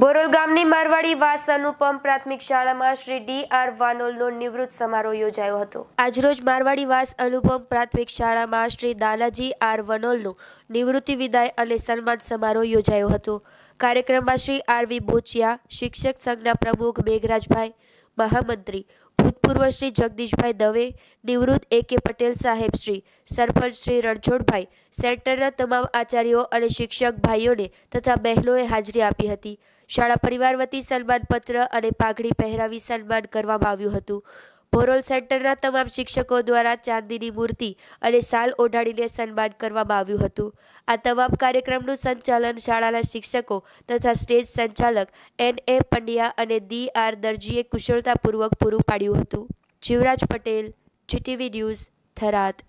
બોરોલ ગામની મારવાડી વાસ અનુપમ પ્રાથમિક શાળામાં શ્રી ડી આર વાનોલનો નિવૃત્ત સમારોહ યોજાયો હતો આજરોજ મારવાડી વાસ અનુપમ પ્રાથમિક શાળામાં શ્રી દાનાજી આર વનોલનો નિવૃત્તિ વિદાય અને સન્માન સમારોહ યોજાયો હતો કાર્યક્રમમાં શ્રી આરવી બોચિયા શિક્ષક સંઘના પ્રમુખ મેઘરાજભાઈ મહામંત્રી ભૂતપૂર્વ શ્રી જગદીશભાઈ દવે નિવૃત્ત એ કે પટેલ સાહેબ શ્રી સરપંચ શ્રી રણછોડભાઈ સેન્ટરના તમામ આચાર્યો અને શિક્ષક ભાઈઓને તથા બહેનોએ હાજરી આપી હતી શાળા પરિવાર વતી સન્માનપત્ર અને પાઘડી પહેરાવી સન્માન કરવામાં આવ્યું હતું ભોરોલ સેન્ટરના તમામ શિક્ષકો દ્વારા ચાંદીની મૂર્તિ અને સાલ ઓઢાડીને સન્માન કરવામાં આવ્યું હતું આ તમામ કાર્યક્રમનું સંચાલન શાળાના શિક્ષકો તથા સ્ટેજ સંચાલક એન એ પંડ્યા અને ડી આર દરજીએ કુશળતાપૂર્વક પૂરું પાડ્યું હતું જીવરાજ પટેલ જીટીવી ન્યૂઝ થરાદ